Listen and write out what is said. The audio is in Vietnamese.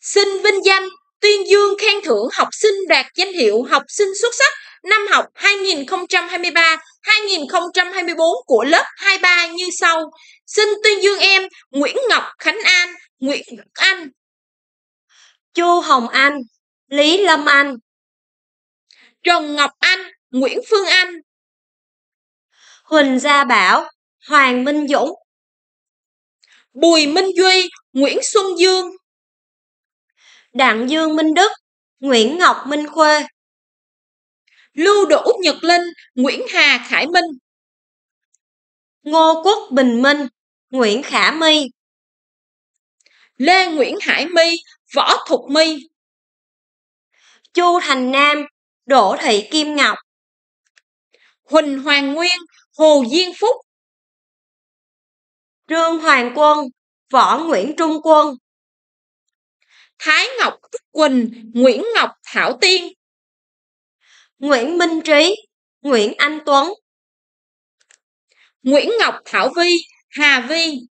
Xin vinh danh, tuyên dương khen thưởng học sinh đạt danh hiệu học sinh xuất sắc năm học 2023-2024 của lớp 23 như sau. Xin tuyên dương em Nguyễn Ngọc Khánh An, Nguyễn Anh, Chu Hồng Anh, Lý Lâm Anh, Trần Ngọc Anh, Nguyễn Phương Anh, Huỳnh Gia Bảo, Hoàng Minh Dũng, Bùi Minh Duy, Nguyễn Xuân Dương, Đặng Dương Minh Đức, Nguyễn Ngọc Minh Khuê. Lưu Đỗ Nhật Linh, Nguyễn Hà Khải Minh. Ngô Quốc Bình Minh, Nguyễn Khả My. Lê Nguyễn Hải My, Võ Thục My. Chu Thành Nam, Đỗ Thị Kim Ngọc. Huỳnh Hoàng Nguyên, Hồ Diên Phúc. Trương Hoàng Quân, Võ Nguyễn Trung Quân. Thái Ngọc Trúc Quỳnh, Nguyễn Ngọc Thảo Tiên, Nguyễn Minh Trí, Nguyễn Anh Tuấn, Nguyễn Ngọc Thảo Vi, Hà Vi,